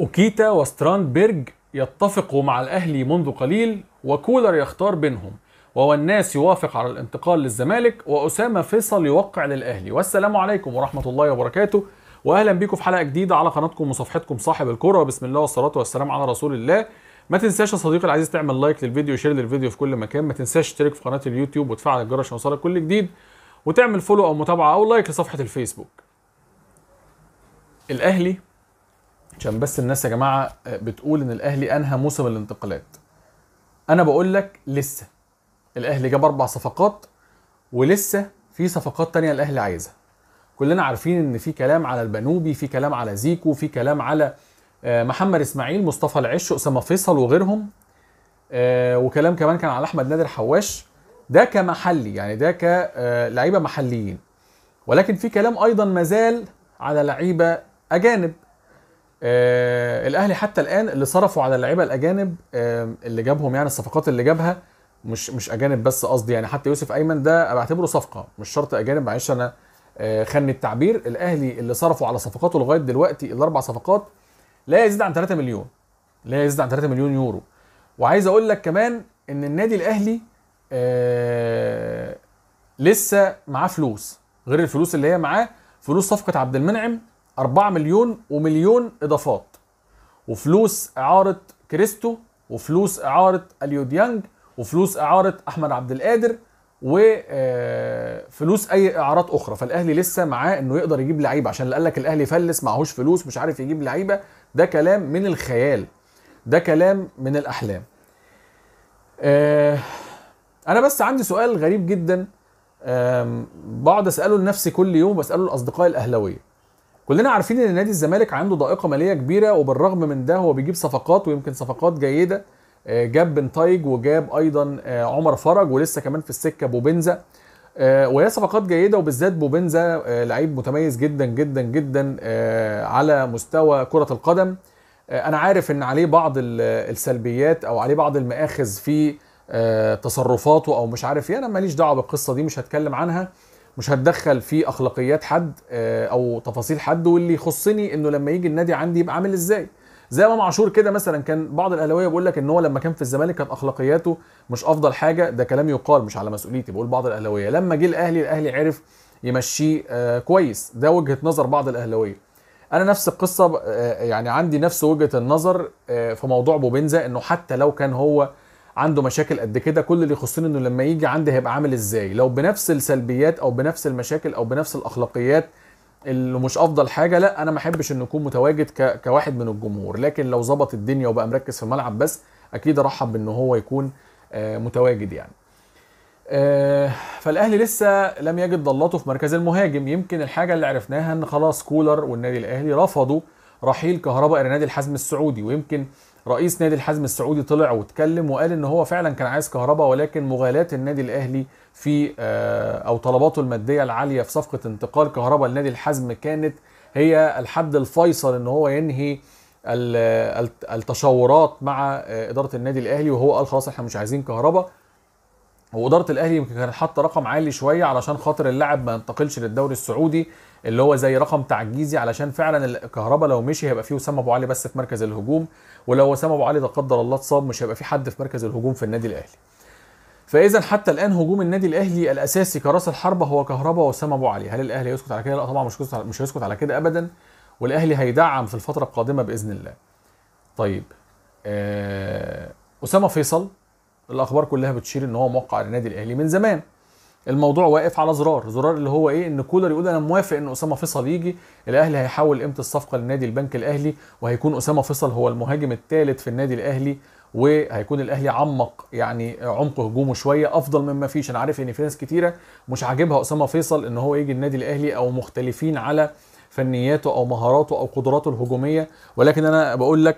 أوكيتا وستراندبرج يتفقوا مع الأهلي منذ قليل وكولر يختار بينهم والناس يوافق على الانتقال للزمالك وأسامة فيصل يوقع للأهلي والسلام عليكم ورحمة الله وبركاته وأهلا بيكم في حلقة جديدة على قناتكم وصفحتكم صاحب الكرة بسم الله والصلاة والسلام على رسول الله ما تنساش يا صديقي العزيز تعمل لايك للفيديو وشير للفيديو في كل مكان ما تنساش تشترك في قناة اليوتيوب وتفعل الجرس عشان يوصلك كل جديد وتعمل فولو أو متابعة أو لايك لصفحة الفيسبوك الأهلي عشان بس الناس يا جماعه آه، بتقول ان الاهلي انهى موسم الانتقالات انا بقول لك لسه الاهلي جاب اربع صفقات ولسه في صفقات تانية الاهلي عايزها كلنا عارفين ان في كلام على البنوبي في كلام على زيكو في كلام على آه، محمد اسماعيل مصطفى العش اسامه فيصل وغيرهم آه، وكلام كمان كان على احمد نادر حواش ده كمحلي يعني ده كلعيبه محليين ولكن في كلام ايضا مازال على لعيبه اجانب آه الاهلي حتى الان اللي صرفوا على اللعيبه الاجانب آه اللي جابهم يعني الصفقات اللي جابها مش مش اجانب بس قصدي يعني حتى يوسف ايمن ده بعتبره صفقه مش شرط اجانب معلش انا آه التعبير الاهلي اللي صرفوا على صفقاته لغايه دلوقتي الاربع صفقات لا يزيد عن 3 مليون لا يزيد عن 3 مليون يورو وعايز اقول لك كمان ان النادي الاهلي آه لسه معاه فلوس غير الفلوس اللي هي معاه فلوس صفقه عبد المنعم 4 مليون ومليون اضافات وفلوس اعاره كريستو وفلوس اعاره اليو ديانج وفلوس اعاره احمد عبد القادر وفلوس آه، اي اعارات اخرى فالاهلي لسه معاه انه يقدر يجيب لعيبه عشان اللي قال لك الاهلي فلس معهوش فلوس مش عارف يجيب لعيبه ده كلام من الخيال ده كلام من الاحلام آه، انا بس عندي سؤال غريب جدا بقعد اساله لنفسي كل يوم بساله لاصدقائي الاهلاويه كلنا عارفين ان نادي الزمالك عنده ضائقه ماليه كبيره وبالرغم من ده هو بيجيب صفقات ويمكن صفقات جيده آه، جاب بنتايج وجاب ايضا آه، عمر فرج ولسه كمان في السكه بوبنزا آه، وهي صفقات جيده وبالذات بوبنزا لعيب متميز جدا جدا جدا على مستوى كره القدم انا عارف ان عليه بعض السلبيات او عليه بعض المآخذ في تصرفاته او مش عارف ايه انا ماليش دعوه بالقصه دي مش هتكلم عنها مش هتدخل في اخلاقيات حد آه، او تفاصيل حد واللي يخصني انه لما يجي النادي عندي يبقى عامل ازاي زي امام عاشور كده مثلا كان بعض الاهلاويه بيقول لك ان هو لما كان في الزمالك كانت اخلاقياته مش افضل حاجه ده كلام يقال مش على مسؤوليتي بقول بعض الاهلاويه لما جه الاهلي الاهلي عرف يمشيه آه، كويس ده وجهه نظر بعض الاهلاويه انا نفس القصه آه، يعني عندي نفس وجهه النظر في موضوع بوبينزا انه حتى لو كان هو عنده مشاكل قد كده كل اللي يخصني انه لما يجي عندي هيبقى عامل ازاي لو بنفس السلبيات او بنفس المشاكل او بنفس الاخلاقيات اللي مش افضل حاجه لا انا ما احبش انه يكون متواجد ك... كواحد من الجمهور لكن لو ظبط الدنيا وبقى مركز في الملعب بس اكيد ارحب بان هو يكون آه، متواجد يعني آه، فالاهلي لسه لم يجد ضلاته في مركز المهاجم يمكن الحاجه اللي عرفناها ان خلاص كولر والنادي الاهلي رفضوا رحيل كهرباء الى نادي الحزم السعودي ويمكن رئيس نادي الحزم السعودي طلع واتكلم وقال ان هو فعلا كان عايز كهرباء ولكن مغالاة النادي الاهلي في آه، او طلباته الماديه العاليه في صفقه انتقال كهرباء لنادي الحزم كانت هي الحد الفيصل ان هو ينهي آه، التشاورات مع آه، اداره النادي الاهلي وهو قال خلاص احنا مش عايزين كهرباء واداره الاهلي كانت حاطه رقم عالي شويه علشان خاطر اللاعب ما ينتقلش للدوري السعودي اللي هو زي رقم تعجيزي علشان فعلا الكهرباء لو مشي هيبقى فيه وسام ابو علي بس في مركز الهجوم ولو وسام ابو علي لا قدر الله اتصاب مش هيبقى في حد في مركز الهجوم في النادي الاهلي. فاذا حتى الان هجوم النادي الاهلي الاساسي كراس الحربه هو كهرباء وسام ابو علي، هل الاهلي هيسكت على كده؟ لا طبعا مش مش هيسكت على كده ابدا والاهلي هيدعم في الفتره القادمه باذن الله. طيب آه... اسامه فيصل الاخبار كلها بتشير ان هو موقع للنادي الاهلي من زمان الموضوع واقف على زرار زرار اللي هو ايه ان كولر يقول انا موافق ان اسامه فيصل يجي الاهلي هيحول قيمه الصفقه لنادي البنك الاهلي وهيكون اسامه فيصل هو المهاجم الثالث في النادي الاهلي وهيكون الاهلي عمق يعني عمق هجومه شويه افضل مما فيش انا عارف ان في ناس كتيره مش عاجبها اسامه فيصل ان هو يجي النادي الاهلي او مختلفين على فنياته او مهاراته او قدراته الهجوميه ولكن انا بقول لك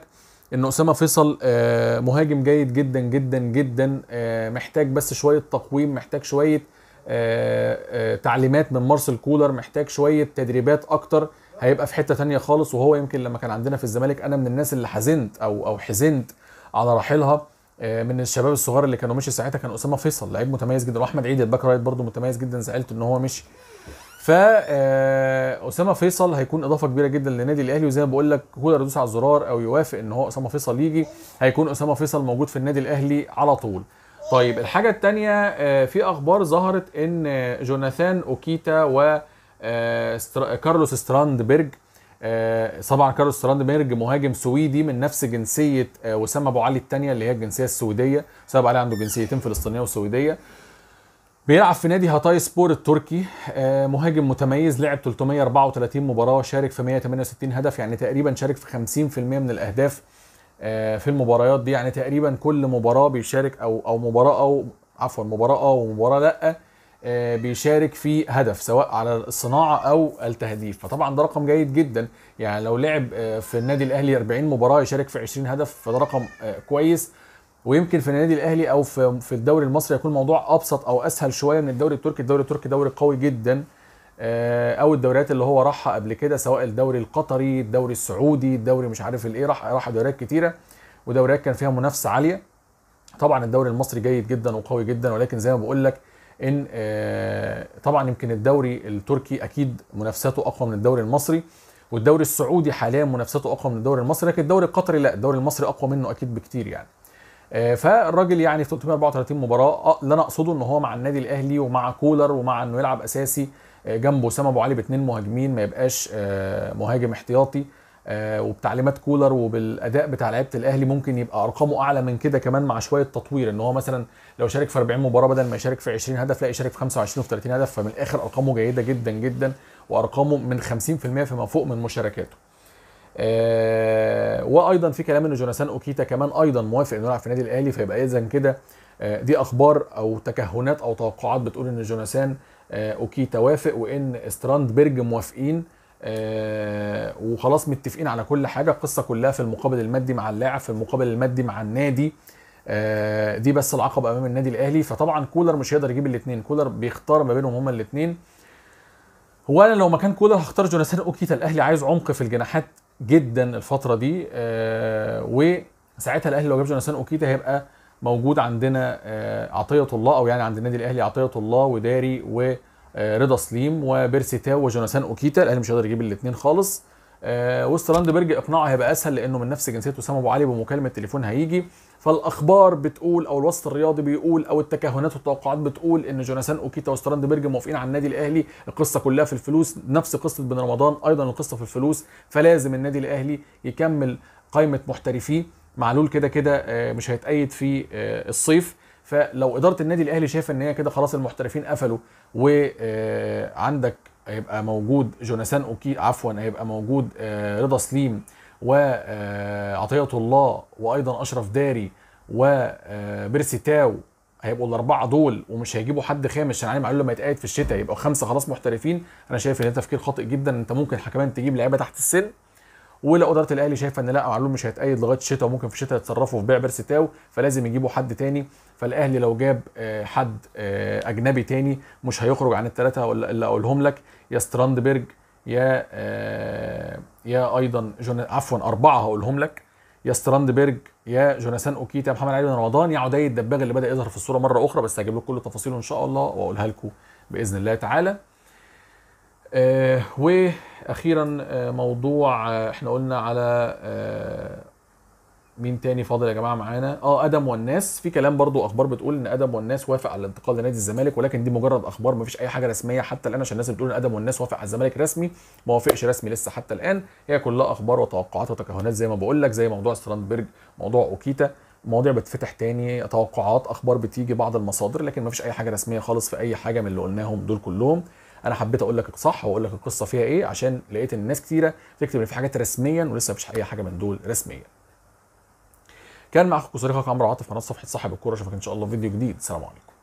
ان اسامه فيصل آه، مهاجم جيد جدا جدا جدا آه، محتاج بس شويه تقويم محتاج شويه آه، تعليمات من مارسل كولر محتاج شويه تدريبات اكتر هيبقى في حته تانية خالص وهو يمكن لما كان عندنا في الزمالك انا من الناس اللي حزنت او او حزنت على رحيلها من الشباب الصغار اللي كانوا مشي ساعتها كان اسامه فيصل لعيب متميز جدا واحمد عيد الباك رايت برده متميز جدا زعلت ان هو مشي ف آه، اسامه فيصل هيكون اضافه كبيره جدا للنادي الاهلي وزي ما بقول لك كولر يدوس على الزرار او يوافق ان هو اسامه فيصل يجي هيكون اسامه فيصل موجود في النادي الاهلي على طول طيب الحاجه الثانيه آه، في اخبار ظهرت ان آه، جوناثان اوكيتا و كارلوس ستراندبرج طبعا كارلوس ستراندبرج مهاجم سويدي من نفس جنسيه وسام ابو علي الثانيه اللي هي الجنسيه السويديه وسام ابو علي عنده جنسيتين فلسطينيه وسويديه بيلعب في نادي هاتاي سبور التركي آه، مهاجم متميز لعب 334 مباراه شارك في 168 هدف يعني تقريبا شارك في 50% من الاهداف آه، في المباريات دي يعني تقريبا كل مباراه بيشارك او او مباراه او عفوا مباراه أو ومباراه لا آه، بيشارك في هدف سواء على الصناعه او التهديف فطبعا ده رقم جيد جدا يعني لو لعب في النادي الاهلي 40 مباراه يشارك في 20 هدف فده رقم كويس ويمكن في النادي الاهلي او في في الدوري المصري يكون الموضوع ابسط او اسهل شويه من الدوري التركي الدوري التركي دوري قوي جدا آه، او الدوريات اللي هو راحها قبل كده سواء الدوري القطري الدوري السعودي الدوري مش عارف الايه راح راح دوريات كتيره ودوريات كان فيها منافسه عاليه طبعا الدوري المصري جيد جدا وقوي جدا ولكن زي ما بقول لك ان آه، طبعا يمكن الدوري التركي اكيد منافساته اقوى من الدوري المصري والدوري السعودي حاليا منافساته اقوى من الدوري المصري لكن الدوري القطري لا الدوري المصري اقوى منه اكيد بكتير يعني آه، فالراجل يعني في 334 مباراه آه، اللي انا اقصده ان هو مع النادي الاهلي ومع كولر ومع انه يلعب اساسي آه، جنبه اسامه ابو علي باثنين مهاجمين ما يبقاش مهاجم احتياطي وبتعليمات كولر وبالاداء بتاع لعيبه الاهلي ممكن يبقى ارقامه اعلى من كده كمان مع شويه تطوير ان هو مثلا لو شارك في 40 مباراه بدل ما يشارك في 20 هدف لا يشارك في 25 وفي 30 هدف فمن الاخر ارقامه جيده جدا جدا وارقامه من 50% فيما فوق من مشاركاته آه، وايضا في كلام ان جوناثان اوكيتا كمان ايضا موافق انه يلعب في النادي الاهلي فيبقى اذا كده آه، دي اخبار او تكهنات او توقعات بتقول ان جوناثان آه، اوكيتا وافق وان ستراند بيرج موافقين وخلاص متفقين على كل حاجه القصه كلها في المقابل المادي مع اللاعب في المقابل المادي مع النادي دي بس العقبه امام النادي الاهلي فطبعا كولر مش هيقدر يجيب الاثنين كولر بيختار ما بينهم هما الاثنين هو انا لو مكان كولر هختار جوناثان اوكيتا الاهلي عايز عمق في الجناحات جدا الفتره دي آه، وساعتها الاهلي لو جاب جوناثان اوكيتا هيبقى موجود عندنا آه، عطيه الله او يعني عند النادي الاهلي عطيه الله وداري ورضا آه، سليم تاو وجوناثان اوكيتا الاهلي مش هيقدر يجيب الاثنين خالص وستراند برج اقناعه هيبقى اسهل لانه من نفس جنسيه اسامه ابو علي بمكالمه تليفون هيجي فالاخبار بتقول او الوسط الرياضي بيقول او التكهنات والتوقعات بتقول ان جوناثان اوكيتا وستراند بيرج موافقين على النادي الاهلي القصه كلها في الفلوس نفس قصه بن رمضان ايضا القصه في الفلوس فلازم النادي الاهلي يكمل قائمه محترفيه معلول كده كده آه، مش هيتأيد في آه، الصيف فلو اداره النادي الاهلي شايفه ان هي كده خلاص المحترفين قفلوا وعندك آه، هيبقى موجود جوناثان اوكي عفوا هيبقى موجود رضا سليم وعطية الله وايضا اشرف داري وبيرسي آه، تاو هيبقوا الاربعه دول ومش هيجيبوا حد خامس عشان علي معلول لما يتقعد في الشتاء يبقوا خمسه خلاص محترفين انا شايف ان ده تفكير خاطئ جدا انت ممكن حكمان تجيب لعيبه تحت السن ولو اداره الاهلي شايفه ان لا معلول مش هيتقيد لغايه الشتاء وممكن في الشتاء يتصرفوا في بيع تاو فلازم يجيبوا حد تاني فالاهلي لو جاب آه، حد آه، اجنبي تاني مش هيخرج عن الثلاثه اللي اقولهم لك يا ستراندبرج يا آه، يا ايضا جون... عفوا اربعه هقولهم لك يا ستراندبرج يا جوناثان اوكيتا يا محمد علي بن رمضان يا عدي الدباغ اللي بدا يظهر في الصوره مره اخرى بس هجيب لكم كل تفاصيله ان شاء الله واقولها لكم باذن الله تعالى آه، واخيرا آه، موضوع احنا قلنا على مين تاني فاضل يا جماعه معانا اه ادم والناس في كلام برضو اخبار بتقول ان ادم والناس وافق على الانتقال لنادي الزمالك ولكن دي مجرد اخبار ما فيش اي حاجه رسميه حتى الان عشان الناس بتقول ان ادم والناس وافق على الزمالك رسمي ما وافقش رسمي لسه حتى الان هي كلها اخبار وتوقعات وتكهنات زي ما بقول لك زي موضوع ستراندبرج موضوع اوكيتا مواضيع بتفتح تاني توقعات اخبار بتيجي بعض المصادر لكن ما فيش اي حاجه رسميه خالص في اي حاجه من اللي قلناهم دول كلهم انا حبيت اقول لك صح واقول لك القصه فيها ايه عشان لقيت ان ناس كتيره تكتب ان في حاجات رسميا ولسه مفيش اي حاجه من دول رسميه كان معكم صديقك عمرو عاطف قناه صفحه صاحب الكوره اشوفك ان شاء الله في فيديو جديد سلام عليكم